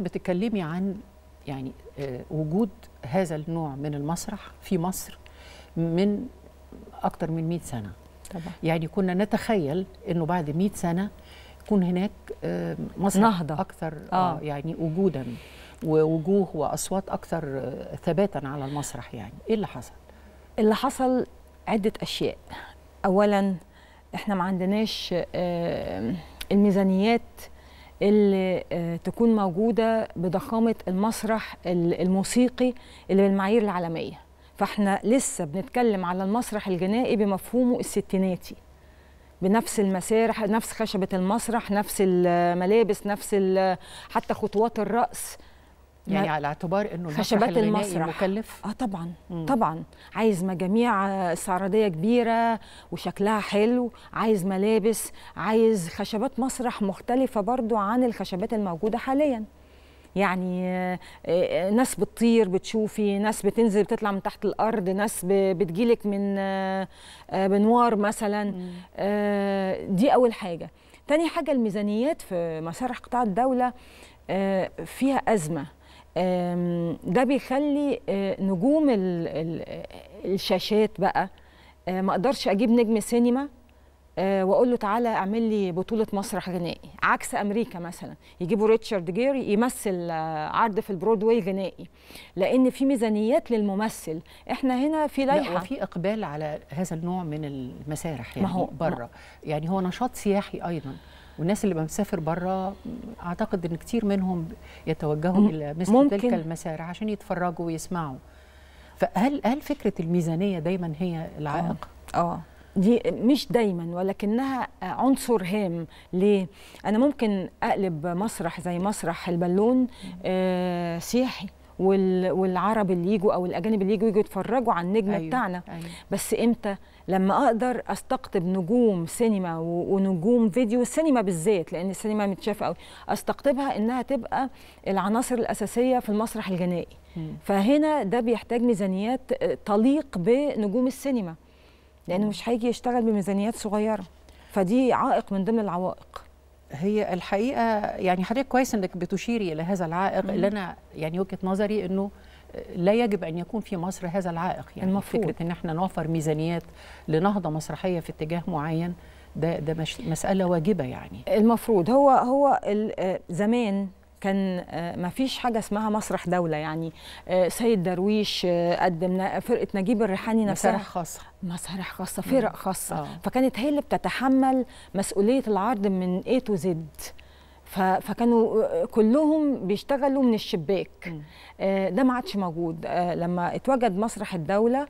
بتتكلمي عن يعني آه، وجود هذا النوع من المسرح في مصر من أكتر من 100 سنة طبعا. يعني كنا نتخيل أنه بعد 100 سنة يكون هناك آه، مسرح نهضة. أكثر آه،, آه. يعني وجودا ووجوه وأصوات أكثر ثباتا على المسرح يعني إيه اللي حصل؟ اللي حصل عدة أشياء أولا إحنا ما عندناش الميزانيات اللي آه، تكون موجودة بضخامة المسرح الموسيقي اللي بالمعايير العالمية فاحنا لسه بنتكلم على المسرح الجنائي بمفهومه الستيناتي بنفس المسارح نفس خشبة المسرح نفس الملابس نفس حتى خطوات الرقص يعني على اعتبار انه خشبات المسرح مكلف اه طبعا مم. طبعا عايز مجاميع استعراضيه آه، كبيره وشكلها حلو عايز ملابس عايز خشبات مسرح مختلفه برضو عن الخشبات الموجوده حاليا يعني آه، آه، ناس بتطير بتشوفي ناس بتنزل بتطلع من تحت الارض ناس بتجيلك من بنوار مثلا دي اول حاجه تاني حاجه الميزانيات في مسارح قطاع الدوله فيها ازمه ده بيخلي آه، نجوم الشاشات بقى آه، ما اقدرش اجيب نجم سينما آه، واقول له تعالى اعمل لي بطوله مسرح غنائي عكس امريكا مثلا يجيبوا ريتشارد جيري يمثل آه، عرض في البرودواي غنائي لان في ميزانيات للممثل احنا هنا في لائحه وفي اقبال على هذا النوع من المسارح يعني ما هو بره يعني هو نشاط سياحي ايضا والناس اللي بمسافر بره اعتقد ان كتير منهم يتوجهوا الى مثل ممكن. تلك المسارح عشان يتفرجوا ويسمعوا فهل هل فكره الميزانيه دايما هي العائق اه, آه. دي مش دايما ولكنها عنصر هام ليه انا ممكن اقلب مسرح زي مسرح البالون آه سياحي والعرب اللي يجوا او الاجانب اللي يجوا يجوا يتفرجوا على النجم أيوة بتاعنا أيوة بس امتى لما اقدر استقطب نجوم سينما ونجوم فيديو سينما بالذات لان السينما متشافه قوي استقطبها انها تبقى العناصر الاساسيه في المسرح الجنائي فهنا ده بيحتاج ميزانيات آه، تليق بنجوم السينما لانه مش هيجي يشتغل بميزانيات صغيره فدي عائق من ضمن العوائق هي الحقيقه يعني حضرتك كويس انك بتشيري الى هذا العائق اللي انا يعني وجهه نظري انه لا يجب ان يكون في مصر هذا العائق يعني المفروض. فكره ان احنا نوفر ميزانيات لنهضه مسرحيه في اتجاه معين ده ده مساله واجبه يعني المفروض هو هو آه، زمان كان آه، ما فيش حاجه اسمها مسرح دوله يعني آه، سيد درويش آه، قدم فرقه نجيب الريحاني نفسها مسارح خاصه مسارح خاصه فرق خاصه آه. فكانت هي اللي بتتحمل مسؤوليه العرض من A تو Z فكانوا آه، كلهم بيشتغلوا من الشباك آه، ده ما عادش موجود آه، لما اتوجد مسرح الدوله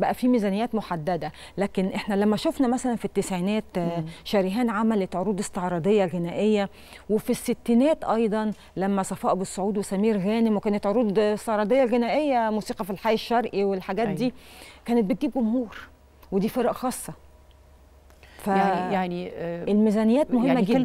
بقى في ميزانيات محدده لكن احنا لما شفنا مثلا في التسعينات شريهان عملت عروض استعراضيه غنائيه وفي الستينات ايضا لما صفاء ابو السعود وسمير غانم وكانت عروض استعراضيه غنائيه موسيقى في الحي الشرقي والحاجات دي أيوة. كانت بتجيب جمهور ودي فرق خاصه ف... يعني يعني الميزانيات مهمه يعني جدا